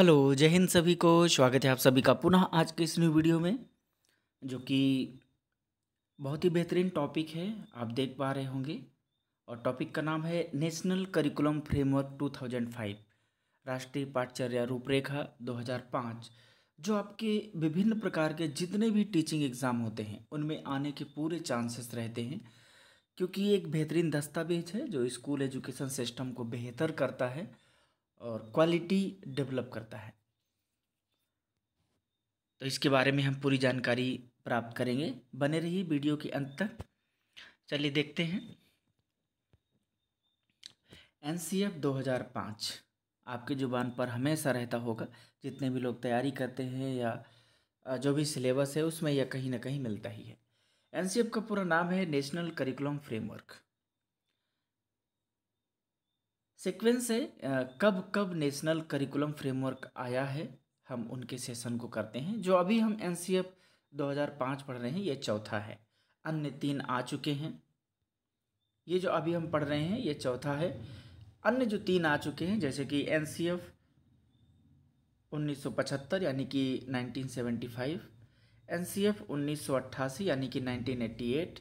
hello जय हिंद सभी को स्वागत है आप सभी का पुनः आज के इस न्यू वीडियो में जो कि बहुत ही बेहतरीन टॉपिक है आप देख पा रहे होंगे और टॉपिक का नाम है नेशनल करिकुलम फ्रेमवर्क 2005 राष्ट्रीय पाठचर्या रूपरेखा 2005 जो आपके विभिन्न प्रकार के जितने भी टीचिंग एग्ज़ाम होते हैं उनमें आने के पूरे चांसेस रहते हैं क्योंकि ये एक बेहतरीन दस्तावेज है जो स्कूल एजुकेशन सिस्टम को बेहतर करता है और क्वालिटी डेवलप करता है तो इसके बारे में हम पूरी जानकारी प्राप्त करेंगे बने रहिए वीडियो के अंत तक चलिए देखते हैं एन सी एफ दो हज़ार पाँच आपके ज़ुबान पर हमेशा रहता होगा जितने भी लोग तैयारी करते हैं या जो भी सिलेबस है उसमें यह कहीं ना कहीं मिलता ही है एन सी एफ का पूरा नाम है नेशनल करिकुलम फ्रेमवर्क सिक्वेंस से कब कब नेशनल करिकुलम फ्रेमवर्क आया है हम उनके सेशन को करते हैं जो अभी हम एन सी एफ दो हज़ार पाँच पढ़ रहे हैं ये चौथा है अन्य तीन आ चुके हैं ये जो अभी हम पढ़ रहे हैं ये चौथा है अन्य जो तीन आ चुके हैं जैसे कि एन सी एफ उन्नीस सौ पचहत्तर यानी कि nineteen seventy five N C F उन्नीस सौ अट्ठासी यानी कि nineteen eighty eight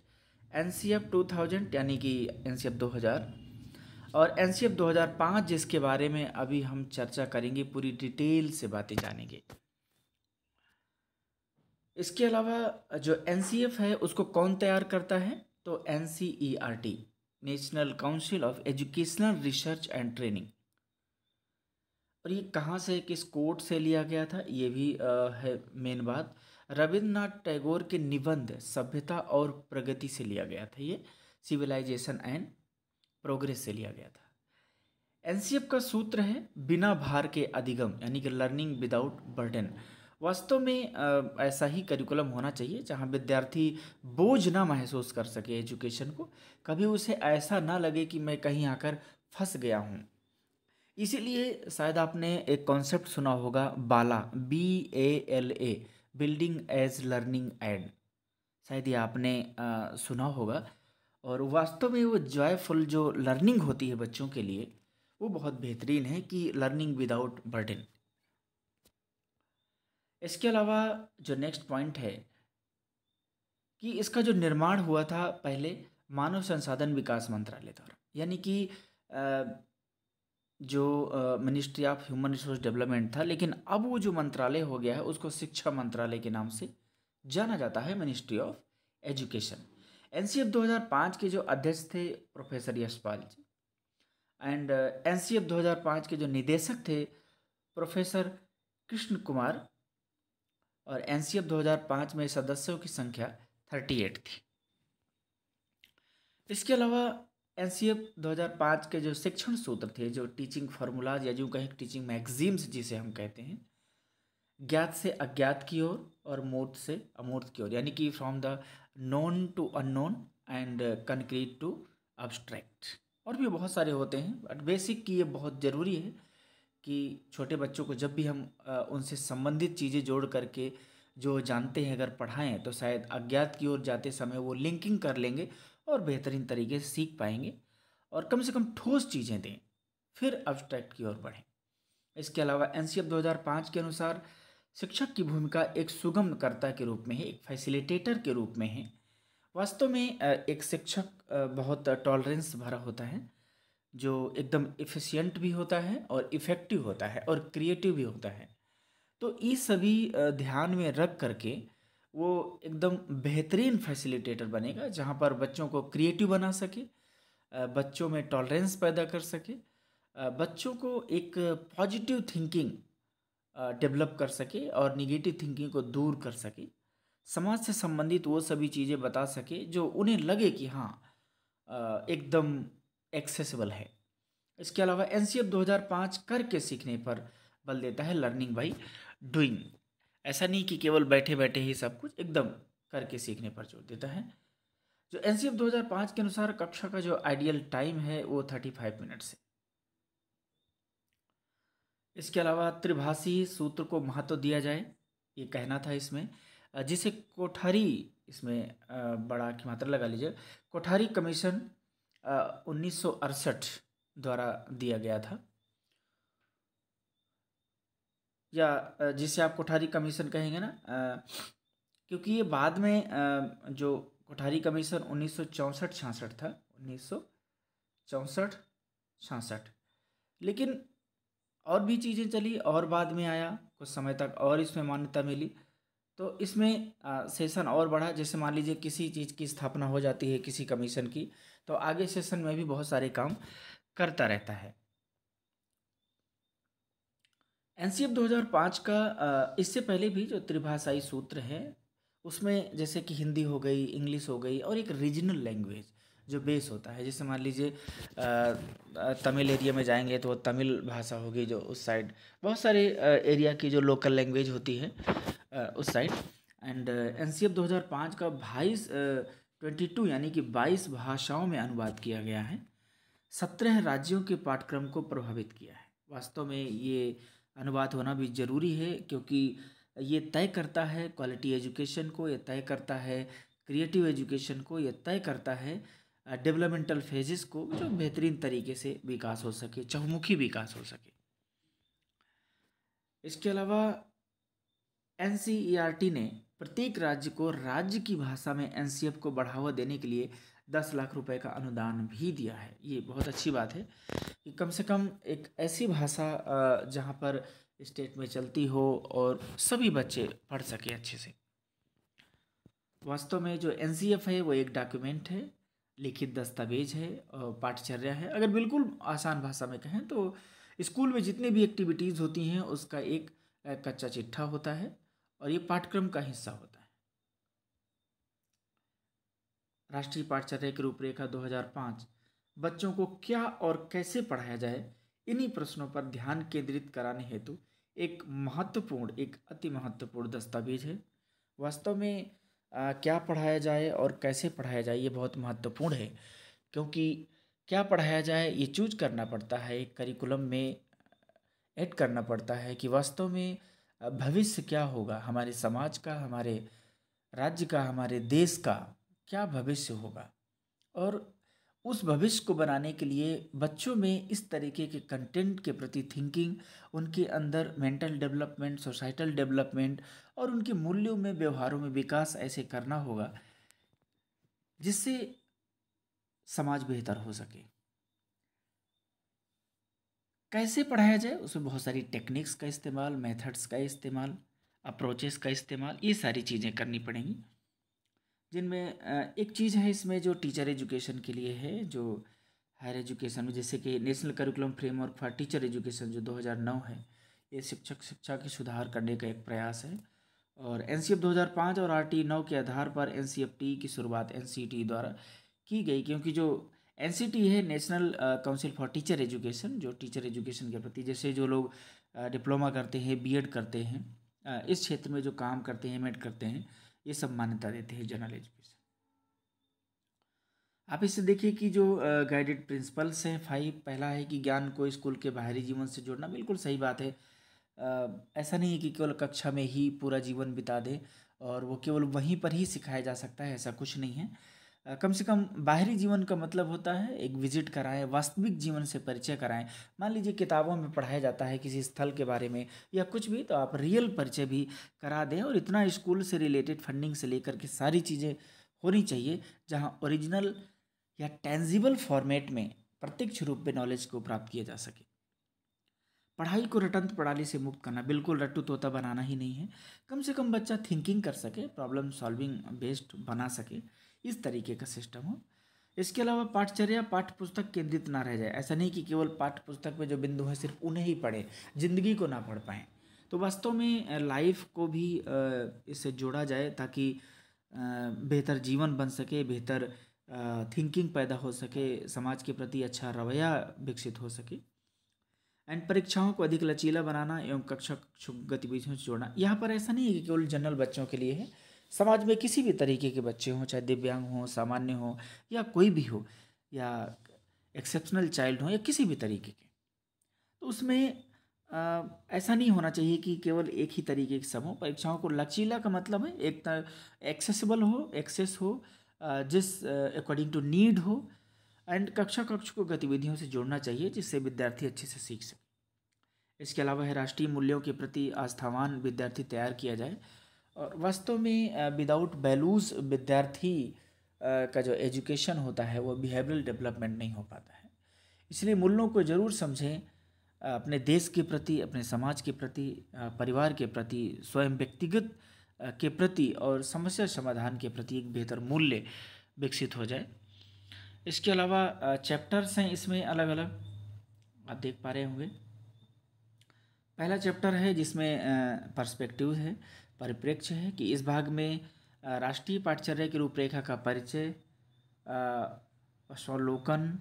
N C F two thousand यानी कि एन सी एफ दो हज़ार और एन 2005 जिसके बारे में अभी हम चर्चा करेंगे पूरी डिटेल से बातें जानेंगे इसके अलावा जो एन है उसको कौन तैयार करता है तो N national council of educational research and training और ये कहाँ से किस कोर्ट से लिया गया था ये भी आ, है मेन बात रविन्द्रनाथ टैगोर के निबंध सभ्यता और प्रगति से लिया गया था ये सिविलाइजेशन एंड प्रोग्रेस से लिया गया था एन का सूत्र है बिना भार के अधिगम यानी कि लर्निंग विदाउट बर्डन वास्तव में ऐसा ही करिकुलम होना चाहिए जहाँ विद्यार्थी बोझ ना महसूस कर सके एजुकेशन को कभी उसे ऐसा ना लगे कि मैं कहीं आकर फंस गया हूँ इसीलिए शायद आपने एक कॉन्सेप्ट सुना होगा BALA B A L A building as learning and शायद ये आपने आ, सुना होगा और वास्तव में वो जॉयफुल जो लर्निंग होती है बच्चों के लिए वो बहुत बेहतरीन है कि लर्निंग विदाउट बर्डन इसके अलावा जो नेक्स्ट पॉइंट है कि इसका जो निर्माण हुआ था पहले मानव संसाधन विकास मंत्रालय द्वारा यानी कि जो ministry of human resource development था लेकिन अब वो जो मंत्रालय हो गया है उसको शिक्षा मंत्रालय के नाम से जाना जाता है मिनिस्ट्री ऑफ एजुकेशन एन 2005 के जो अध्यक्ष थे professor Yashpal ji and N 2005 के जो निदेशक थे प्रोफेसर कृष्ण कुमार और एन 2005 में सदस्यों की संख्या 38 थी इसके अलावा एन 2005 के जो शिक्षण सूत्र थे जो टीचिंग फार्मूलाज या जो कहें टीचिंग मैगजीम्स जिसे हम कहते हैं ज्ञात से अज्ञात की ओर और, और मूर्त से अमूर्त की ओर यानी कि from the known to unknown and concrete to abstract और भी बहुत सारे होते हैं बट बेसिक की ये बहुत ज़रूरी है कि छोटे बच्चों को जब भी हम उनसे संबंधित चीज़ें जोड़ करके जो जानते हैं अगर पढ़ाएं तो शायद अज्ञात की ओर जाते समय वो लिंकिंग कर लेंगे और बेहतरीन तरीके से सीख पाएंगे और कम से कम ठोस चीज़ें दें फिर अब्स्ट्रैक्ट की ओर बढ़ें इसके अलावा एन सी के अनुसार शिक्षक की भूमिका एक सुगमकर्ता के रूप में है एक फैसिलिटेटर के रूप में है वास्तव में एक शिक्षक बहुत टॉलरेंस भरा होता है जो एकदम इफ़िशियंट भी होता है और इफ़ेक्टिव होता है और क्रिएटिव भी होता है तो ये सभी ध्यान में रख करके वो एकदम बेहतरीन फैसिलिटेटर बनेगा जहाँ पर बच्चों को क्रिएटिव बना सके बच्चों में टॉलरेंस पैदा कर सके बच्चों को एक पॉजिटिव थिंकिंग डेवलप कर सके और निगेटिव थिंकिंग को दूर कर सके समाज से संबंधित वो सभी चीज़ें बता सके जो उन्हें लगे कि हाँ एकदम एक्सेसिबल है इसके अलावा एन सी पाँच करके सीखने पर बल देता है लर्निंग बाई डूइंग ऐसा नहीं कि केवल बैठे बैठे ही सब कुछ एकदम करके सीखने पर जोर देता है जो एन सी 2005 के अनुसार कक्षा का जो आइडियल टाइम है वो थर्टी फाइव मिनट्स है इसके अलावा त्रिभाषी सूत्र को महत्व दिया जाए ये कहना था इसमें जिसे कोठारी इसमें बड़ा की मात्रा लगा लीजिए कोठारी कमीशन उन्नीस द्वारा दिया गया था या जिसे आप कोठारी कमीशन कहेंगे ना क्योंकि ये बाद में जो कोठारी कमीशन उन्नीस सौ था उन्नीस सौ लेकिन और भी चीज़ें चली और बाद में आया कुछ समय तक और इसमें मान्यता मिली तो इसमें सेशन और बढ़ा जैसे मान लीजिए किसी चीज़ की स्थापना हो जाती है किसी कमीशन की तो आगे सेशन में भी बहुत सारे काम करता रहता है एन 2005 का इससे पहले भी जो त्रिभाषाई सूत्र है उसमें जैसे कि हिंदी हो गई इंग्लिश हो गई और एक रीजनल लैंग्वेज जो बेस होता है जैसे मान लीजिए तमिल एरिया में जाएंगे तो तमिल भाषा होगी जो उस साइड बहुत सारे एरिया की जो लोकल लैंग्वेज होती है उस side and N C F दो हज़ार पाँच का बाईस ट्वेंटी टू यानी कि बाईस भाषाओं में अनुवाद किया गया है सत्रह राज्यों के पाठ्यक्रम को प्रभावित किया है वास्तव में ये अनुवाद होना भी ज़रूरी है क्योंकि ये तय करता है क्वालिटी एजुकेशन को ये तय करता है क्रिएटिव एजुकेशन को यह तय करता है डेवलपमेंटल फेजेस को जो बेहतरीन तरीके से विकास हो सके चहुमुखी विकास हो सके इसके अलावा एन e ने प्रत्येक राज्य को राज्य की भाषा में एन को बढ़ावा देने के लिए दस लाख रुपए का अनुदान भी दिया है ये बहुत अच्छी बात है कि कम से कम एक ऐसी भाषा जहाँ पर स्टेट में चलती हो और सभी बच्चे पढ़ सके अच्छे से वास्तव में जो एन है वो एक डॉक्यूमेंट है लिखित दस्तावेज है पाठचर्या है अगर बिल्कुल आसान भाषा में कहें तो स्कूल में जितनी भी एक्टिविटीज़ होती हैं उसका एक कच्चा चिट्ठा होता है और ये पाठ्यक्रम का हिस्सा होता है राष्ट्रीय पाठचर्या की रूपरेखा 2005 बच्चों को क्या और कैसे पढ़ाया जाए इन्हीं प्रश्नों पर ध्यान केंद्रित कराने हेतु एक महत्वपूर्ण एक अति महत्वपूर्ण दस्तावेज है वास्तव में क्या पढ़ाया जाए और कैसे पढ़ाया जाए ये बहुत महत्वपूर्ण है क्योंकि क्या पढ़ाया जाए ये चूज करना पड़ता है एक करिकुलम में ऐड करना पड़ता है कि वास्तव में भविष्य क्या होगा हमारे समाज का हमारे राज्य का हमारे देश का क्या भविष्य होगा और उस भविष्य को बनाने के लिए बच्चों में इस तरीके के कंटेंट के प्रति थिंकिंग उनके अंदर मेंटल डेवलपमेंट सोसाइटल डेवलपमेंट और उनके मूल्यों में व्यवहारों में विकास ऐसे करना होगा जिससे समाज बेहतर हो सके कैसे पढ़ाया जाए उसमें बहुत सारी टेक्निक्स का इस्तेमाल मेथड्स का इस्तेमाल अप्रोचेस का इस्तेमाल ये सारी चीज़ें करनी पड़ेंगी जिनमें एक चीज़ है इसमें जो टीचर एजुकेशन के लिए है जो हायर एजुकेशन में जैसे कि national curriculum framework for teacher education जो 2009 है ये शिक्षक शिक्षा के सुधार करने का एक प्रयास है और एन सी एफ दो हज़ार पाँच और आर टी नौ के आधार पर एन सी एफ टी की शुरुआत एन सी टी द्वारा की गई क्योंकि जो एन सी टी है national council for teacher education जो टीचर एजुकेशन के प्रति जैसे जो लोग डिप्लोमा करते हैं बी एड करते हैं इस क्षेत्र में जो काम करते हैं एम एड करते हैं ये सब मान्यता देते हैं जनरल एजुकेशन आप इससे देखिए कि जो गाइडेड प्रिंसिपल्स हैं फाइव पहला है कि ज्ञान को स्कूल के बाहरी जीवन से जोड़ना बिल्कुल सही बात है ऐसा नहीं है कि केवल कक्षा में ही पूरा जीवन बिता दे और वो केवल वहीं पर ही सिखाया जा सकता है ऐसा कुछ नहीं है कम से कम बाहरी जीवन का मतलब होता है एक विजिट कराएं वास्तविक जीवन से परिचय कराएं मान लीजिए किताबों में पढ़ाया जाता है किसी स्थल के बारे में या कुछ भी तो आप रियल परिचय भी करा दें और इतना स्कूल से रिलेटेड फंडिंग से लेकर के सारी चीज़ें होनी चाहिए जहाँ ओरिजिनल या टेंजिबल फॉर्मेट में प्रत्यक्ष रूप में नॉलेज को प्राप्त किया जा सके पढ़ाई को रटंत प्रणाली से मुक्त करना बिल्कुल रट्टू तोता बनाना ही नहीं है कम से कम बच्चा थिंकिंग कर सके प्रॉब्लम सॉल्विंग बेस्ड बना सके इस तरीके का सिस्टम हो इसके अलावा पाठचर्या पाठ पुस्तक केंद्रित ना रह जाए ऐसा नहीं कि केवल पाठ पुस्तक में जो बिंदु है सिर्फ उन्हें ही पढ़ें जिंदगी को ना पढ़ पाएँ तो वास्तव में लाइफ को भी इससे जोड़ा जाए ताकि बेहतर जीवन बन सके बेहतर थिंकिंग पैदा हो सके समाज के प्रति अच्छा रवैया विकसित हो सके एंड परीक्षाओं को अधिक लचीला बनाना एवं कक्षा गतिविधियों से जोड़ना यहाँ पर ऐसा नहीं है कि केवल जनरल बच्चों के लिए है समाज में किसी भी तरीके के बच्चे हों चाहे दिव्यांग हों सामान्य हों या कोई भी हो या एक्सेप्शनल चाइल्ड हों या किसी भी तरीके के तो उसमें आ, ऐसा नहीं होना चाहिए कि केवल एक ही तरीके के समूह परीक्षाओं को लचीला का मतलब है एक एक्सेसिबल हो एक्सेस हो जिस अकॉर्डिंग टू नीड हो एंड कक्षा कक्ष को गतिविधियों से जोड़ना चाहिए जिससे विद्यार्थी अच्छे से सीख सके इसके अलावा है राष्ट्रीय मूल्यों के प्रति आस्थावान विद्यार्थी तैयार किया जाए और वास्तव में विदाउट बैलूज विद्यार्थी का जो एजुकेशन होता है वो बिहेवियरल डेवलपमेंट नहीं हो पाता है इसलिए मूल्यों को ज़रूर समझें अपने देश के प्रति अपने समाज के प्रति परिवार के प्रति स्वयं व्यक्तिगत के प्रति और समस्या समाधान के प्रति एक बेहतर मूल्य विकसित हो जाए इसके अलावा चैप्टर्स हैं इसमें अलग अलग आप देख पा रहे होंगे पहला चैप्टर है जिसमें पर्सपेक्टिव है परिप्रेक्ष्य है कि इस भाग में राष्ट्रीय पाठचर्य की रूपरेखा का परिचय स्वलोकन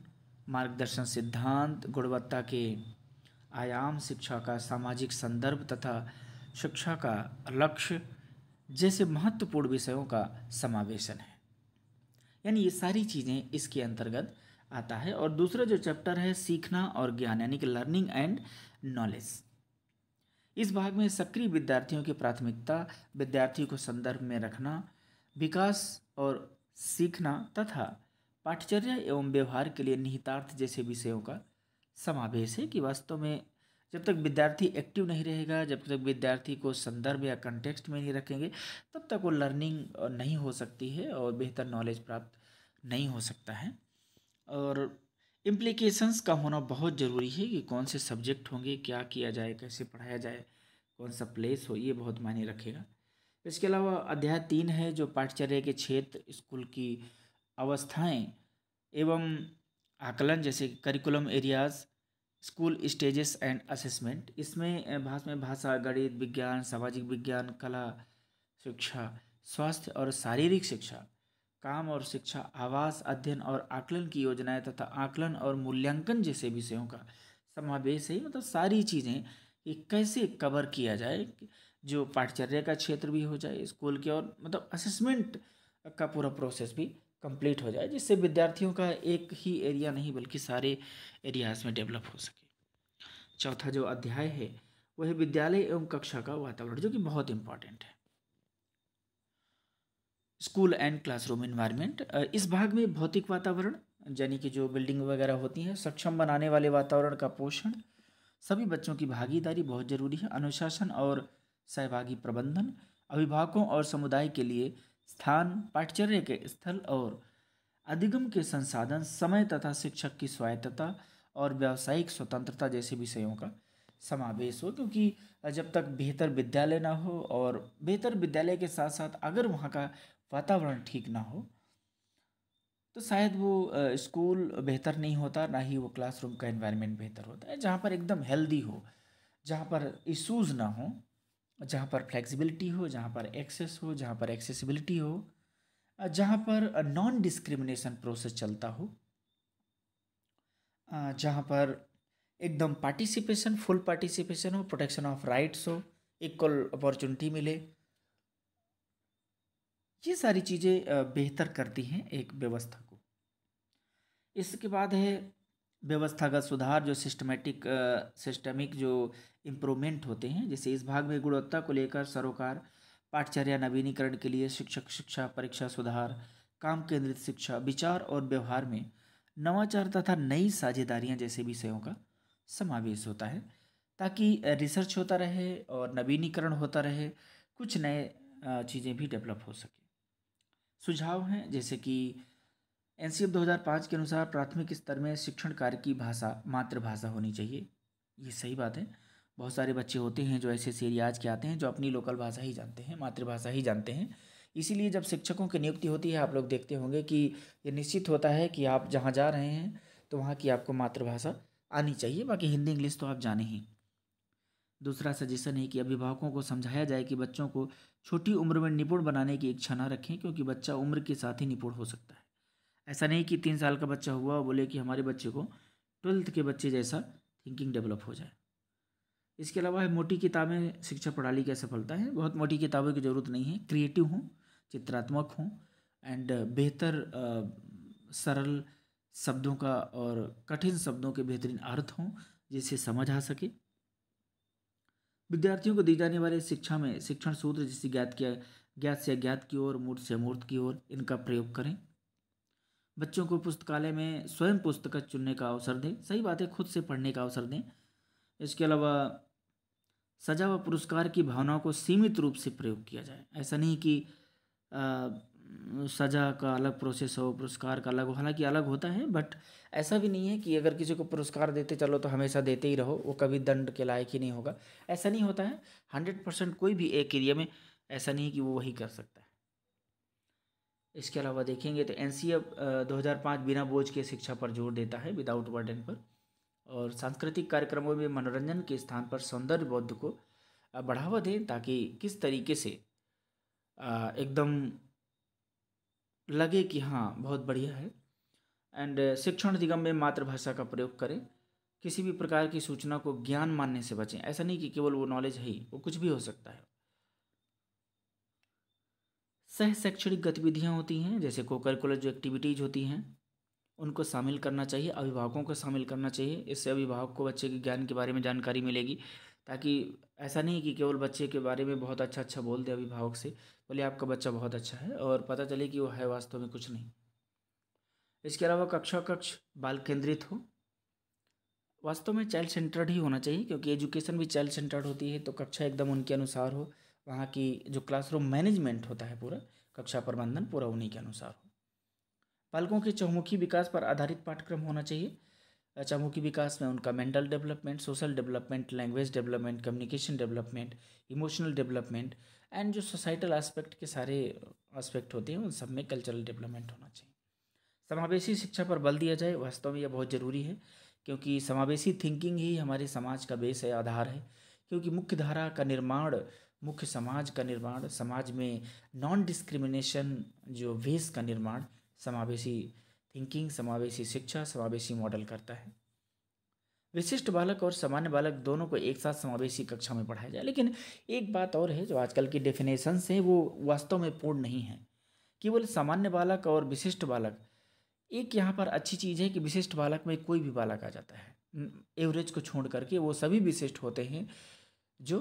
मार्गदर्शन सिद्धांत गुणवत्ता के आयाम शिक्षा का सामाजिक संदर्भ तथा शिक्षा का लक्ष्य जैसे महत्वपूर्ण विषयों का समावेशन है यानी ये सारी चीज़ें इसके अंतर्गत आता है और दूसरा जो चैप्टर है सीखना और ज्ञान यानी कि लर्निंग एंड नॉलेज इस भाग में सक्रिय विद्यार्थियों की प्राथमिकता विद्यार्थियों को संदर्भ में रखना विकास और सीखना तथा पाठचर्या एवं व्यवहार के लिए निहितार्थ जैसे विषयों का समावेश है कि वास्तव में जब तक विद्यार्थी एक्टिव नहीं रहेगा जब तक विद्यार्थी को संदर्भ या कंटेक्स्ट में नहीं रखेंगे तब तक वो लर्निंग नहीं हो सकती है और बेहतर नॉलेज प्राप्त नहीं हो सकता है और इम्प्लीकेशंस का होना बहुत ज़रूरी है कि कौन से सब्जेक्ट होंगे क्या किया जाए कैसे पढ़ाया जाए कौन सा प्लेस हो ये बहुत मायने रखेगा इसके अलावा अध्याय तीन है जो पाठचर्या के क्षेत्र स्कूल की अवस्थाएं एवं आकलन जैसे curriculum areas school stages and assessment इसमें भाष में भाषा गणित विज्ञान सामाजिक विज्ञान कला शिक्षा स्वास्थ्य और शारीरिक शिक्षा काम और शिक्षा आवास अध्ययन और आकलन की योजनाएं तथा आकलन और मूल्यांकन जैसे विषयों का समावेश है मतलब सारी चीज़ें कि कैसे कवर किया जाए जो पाठचर्या का क्षेत्र भी हो जाए स्कूल के और मतलब असेसमेंट का पूरा प्रोसेस भी कंप्लीट हो जाए जिससे विद्यार्थियों का एक ही एरिया नहीं बल्कि सारे एरियाज में डेवलप हो सके चौथा जो अध्याय है वह विद्यालय एवं कक्षा का वातावरण जो कि बहुत इंपॉर्टेंट है स्कूल एंड क्लासरूम इन्वायरमेंट इस भाग में भौतिक वातावरण यानी कि जो बिल्डिंग वगैरह होती हैं सक्षम बनाने वाले वातावरण का पोषण सभी बच्चों की भागीदारी बहुत ज़रूरी है अनुशासन और सहभागी प्रबंधन अभिभावकों और समुदाय के लिए स्थान पाठचर्य के स्थल और अधिगम के संसाधन समय तथा शिक्षक की स्वायत्तता और व्यावसायिक स्वतंत्रता जैसे विषयों का समावेश हो क्योंकि जब तक बेहतर विद्यालय ना हो और बेहतर विद्यालय के साथ साथ अगर वहाँ का वातावरण ठीक ना हो तो शायद वो स्कूल बेहतर नहीं होता ना ही वो क्लासरूम का इन्वायरमेंट बेहतर होता है जहाँ पर एकदम हेल्दी हो जहाँ पर इश्यूज ना हो जहाँ पर फ्लेक्सिबिलिटी हो जहाँ पर एक्सेस हो जहाँ पर एक्सेसिबिलिटी हो जहाँ पर नॉन डिस्क्रिमिनेशन प्रोसेस चलता हो जहाँ पर एकदम पार्टिसिपेशन फुल पार्टिसिपेशन हो प्रोटेक्शन ऑफ राइट्स हो इक्वल अपॉर्चुनिटी मिले ये सारी चीज़ें बेहतर करती हैं एक व्यवस्था को इसके बाद है व्यवस्थागत सुधार जो सिस्टमेटिक सिस्टमिक जो इम्प्रूवमेंट होते हैं जैसे इस भाग में गुणवत्ता को लेकर सरोकार पाठचर्या नवीनीकरण के लिए शिक्षक शिक्षा परीक्षा सुधार काम केंद्रित शिक्षा विचार और व्यवहार में नवाचार तथा नई साझेदारियाँ जैसे विषयों का समावेश होता है ताकि रिसर्च होता रहे और नवीनीकरण होता रहे कुछ नए चीज़ें भी डेवलप हो सके सुझाव हैं जैसे कि एन 2005 के अनुसार प्राथमिक स्तर में शिक्षण कार्य की भाषा मातृभाषा होनी चाहिए ये सही बात है बहुत सारे बच्चे होते हैं जो ऐसे सीरियाज के आते हैं जो अपनी लोकल भाषा ही जानते हैं मातृभाषा ही जानते हैं इसीलिए जब शिक्षकों की नियुक्ति होती है आप लोग देखते होंगे कि ये निश्चित होता है कि आप जहाँ जा रहे हैं तो वहाँ की आपको मातृभाषा आनी चाहिए बाकी हिंदी इंग्लिश तो आप जाने ही दूसरा सजेशन है कि अभिभावकों को समझाया जाए कि बच्चों को छोटी उम्र में निपुण बनाने की इच्छा ना रखें क्योंकि बच्चा उम्र के साथ ही निपुण हो सकता है ऐसा नहीं कि तीन साल का बच्चा हुआ और बोले कि हमारे बच्चे को ट्वेल्थ के बच्चे जैसा थिंकिंग डेवलप हो जाए इसके अलावा है मोटी किताबें शिक्षा प्रणाली की असफलता है बहुत मोटी किताबों की ज़रूरत नहीं है क्रिएटिव हों चित्रात्मक हों एंड uh, बेहतर uh, सरल शब्दों का और कठिन शब्दों के बेहतरीन अर्थ हों जिससे समझ आ सके विद्यार्थियों को दी जाने वाले शिक्षा में शिक्षण सूत्र जिसे ज्ञात किया ज्ञात से अज्ञात की ओर मूर्त से अमूर्त की ओर इनका प्रयोग करें बच्चों को पुस्तकालय में स्वयं पुस्तक चुनने का अवसर दें सही बात है खुद से पढ़ने का अवसर दें इसके अलावा सजा व पुरस्कार की भावनाओं को सीमित रूप से प्रयोग किया जाए ऐसा नहीं कि आ, सज़ा का अलग प्रोसेस हो पुरस्कार का अलग हो हालांकि अलग होता है बट ऐसा भी नहीं है कि अगर किसी को पुरस्कार देते चलो तो हमेशा देते ही रहो वो कभी दंड के लायक ही नहीं होगा ऐसा नहीं होता है हंड्रेड परसेंट कोई भी एक एरिया में ऐसा नहीं कि वो वही कर सकता है इसके अलावा देखेंगे तो एन सी बिना बोझ के शिक्षा पर जोर देता है विदाउट वर्डन पर और सांस्कृतिक कार्यक्रमों में मनोरंजन के स्थान पर सौंदर्य बौद्ध को बढ़ावा दें ताकि किस तरीके से एकदम लगे कि हाँ बहुत बढ़िया है एंड uh, शिक्षण अधिगम में मातृभाषा का प्रयोग करें किसी भी प्रकार की सूचना को ज्ञान मानने से बचें ऐसा नहीं कि केवल वो नॉलेज है ही वो कुछ भी हो सकता है सह शैक्षणिक गतिविधियाँ होती हैं जैसे को करिकुलर जो एक्टिविटीज़ होती हैं उनको शामिल करना चाहिए अभिभावकों को शामिल करना चाहिए इससे अभिभावक को बच्चे के ज्ञान के बारे में जानकारी मिलेगी ताकि ऐसा नहीं कि केवल बच्चे के बारे में बहुत अच्छा अच्छा बोल दे अभिभावक से बोले आपका बच्चा बहुत अच्छा है और पता चले कि वो है वास्तव में कुछ नहीं इसके अलावा कक्षा कक्ष बाल केंद्रित हो वास्तव में चाइल्ड सेंटर्ड ही होना चाहिए क्योंकि एजुकेशन भी चाइल्ड सेंटर्ड होती है तो कक्षा एकदम उनके अनुसार हो वहाँ की जो क्लासरूम मैनेजमेंट होता है पूरा कक्षा प्रबंधन पूरा उन्हीं के अनुसार हो बालकों के चौमुखी विकास पर आधारित पाठ्यक्रम होना चाहिए चहुमुखी विकास में उनका mental development social development language development communication development emotional development and जो सोसाइटल एस्पेक्ट के सारे एस्पेक्ट होते हैं उन सब में कल्चरल डेवलपमेंट होना चाहिए समावेशी शिक्षा पर बल दिया जाए वास्तव में यह बहुत ज़रूरी है क्योंकि समावेशी थिंकिंग ही हमारे समाज का बेस है आधार है क्योंकि मुख्य धारा का निर्माण मुख्य समाज का निर्माण समाज में नॉन डिस्क्रिमिनेशन जो वेस का निर्माण समावेशी थिंकिंग समावेशी शिक्षा समावेशी मॉडल करता है विशिष्ट बालक और सामान्य बालक दोनों को एक साथ समावेशी कक्षा में पढ़ाया जाए लेकिन एक बात और है जो आजकल की डेफिनेशन हैं वो वास्तव में पूर्ण नहीं है केवल सामान्य बालक और विशिष्ट बालक एक यहाँ पर अच्छी चीज़ है कि विशिष्ट बालक में कोई भी बालक आ जाता है एवरेज को छोड़ करके वो सभी विशिष्ट होते हैं जो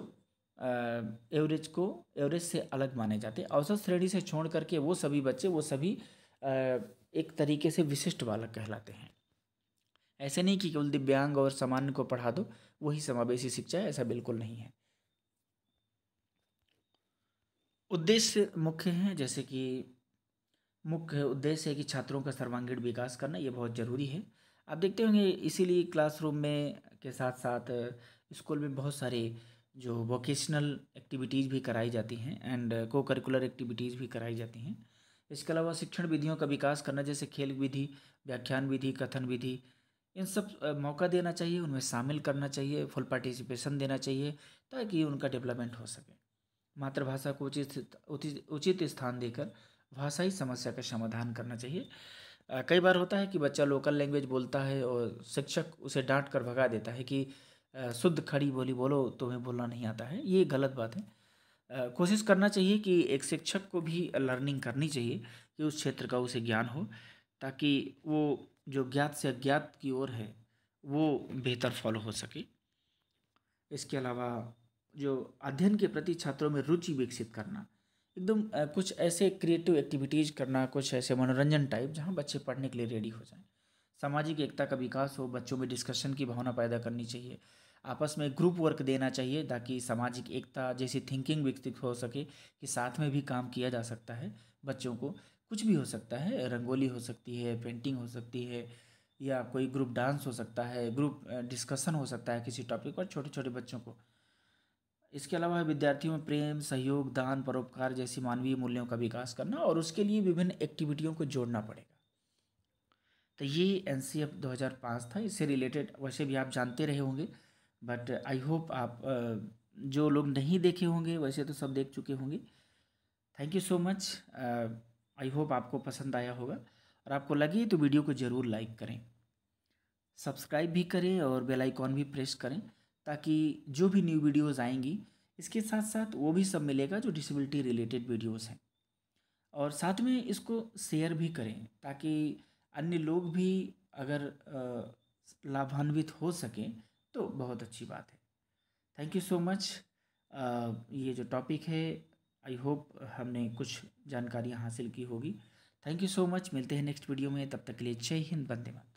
एवरेज को एवरेज से अलग माने जाते हैं औसत श्रेणी से छोड़ करके वो सभी बच्चे वो सभी एक तरीके से विशिष्ट बालक कहलाते हैं ऐसे नहीं कि केवल दिव्यांग और सामान्य को पढ़ा दो वही समावेशी शिक्षा है ऐसा बिल्कुल नहीं है उद्देश्य मुख्य हैं जैसे कि मुख्य उद्देश्य है कि छात्रों का सर्वांगीण विकास करना ये बहुत ज़रूरी है आप देखते होंगे इसीलिए क्लासरूम में के साथ साथ स्कूल में बहुत सारे जो वोकेशनल एक्टिविटीज़ भी कराई जाती हैं एंड को करिकुलर एक्टिविटीज़ भी कराई जाती हैं इसके अलावा शिक्षण विधियों का विकास करना जैसे खेल विधि व्याख्यान विधि कथन विधि इन सब मौका देना चाहिए उनमें शामिल करना चाहिए फुल पार्टिसिपेशन देना चाहिए ताकि उनका डेवलपमेंट हो सके मातृभाषा को उचित उचित स्थान देकर भाषाई समस्या का समाधान करना चाहिए कई बार होता है कि बच्चा लोकल लैंग्वेज बोलता है और शिक्षक उसे डांट कर भगा देता है कि शुद्ध खड़ी बोली बोलो तुम्हें बोलना नहीं आता है ये गलत बात है कोशिश करना चाहिए कि एक शिक्षक को भी लर्निंग करनी चाहिए कि उस क्षेत्र का उसे ज्ञान हो ताकि वो जो ज्ञात से अज्ञात की ओर है वो बेहतर फॉलो हो सके इसके अलावा जो अध्ययन के प्रति छात्रों में रुचि विकसित करना एकदम कुछ ऐसे क्रिएटिव एक्टिविटीज़ करना कुछ ऐसे मनोरंजन टाइप जहाँ बच्चे पढ़ने के लिए रेडी हो जाएं सामाजिक एकता का विकास हो बच्चों में डिस्कशन की भावना पैदा करनी चाहिए आपस में ग्रुप वर्क देना चाहिए ताकि सामाजिक एकता जैसी थिंकिंग विकसित हो सके कि साथ में भी काम किया जा सकता है बच्चों को कुछ भी हो सकता है रंगोली हो सकती है पेंटिंग हो सकती है या कोई ग्रुप डांस हो सकता है ग्रुप डिस्कशन हो सकता है किसी टॉपिक पर छोटे छोटे बच्चों को इसके अलावा विद्यार्थियों में प्रेम सहयोग दान परोपकार जैसी मानवीय मूल्यों का विकास करना और उसके लिए विभिन्न एक्टिविटियों को जोड़ना पड़ेगा तो ये एन सी एफ दो हज़ार पाँच था इससे रिलेटेड वैसे भी आप जानते रहे होंगे बट आई होप आप uh, जो लोग नहीं देखे होंगे वैसे तो सब देख चुके होंगे thank you so much I hope आपको पसंद आया होगा और आपको लगे तो वीडियो को ज़रूर लाइक करें सब्सक्राइब भी करें और बेल आइकॉन भी प्रेस करें ताकि जो भी न्यू वीडियोस आएंगी इसके साथ साथ वो भी सब मिलेगा जो डिसेबिलिटी रिलेटेड वीडियोस हैं और साथ में इसको शेयर भी करें ताकि अन्य लोग भी अगर uh, लाभान्वित हो सकें तो बहुत अच्छी बात है थैंक यू सो मच ये जो टॉपिक है आई होप हमने कुछ जानकारी हासिल की होगी थैंक यू सो मच मिलते हैं नेक्स्ट वीडियो में तब तक के लिए जय हिंद बंदे मात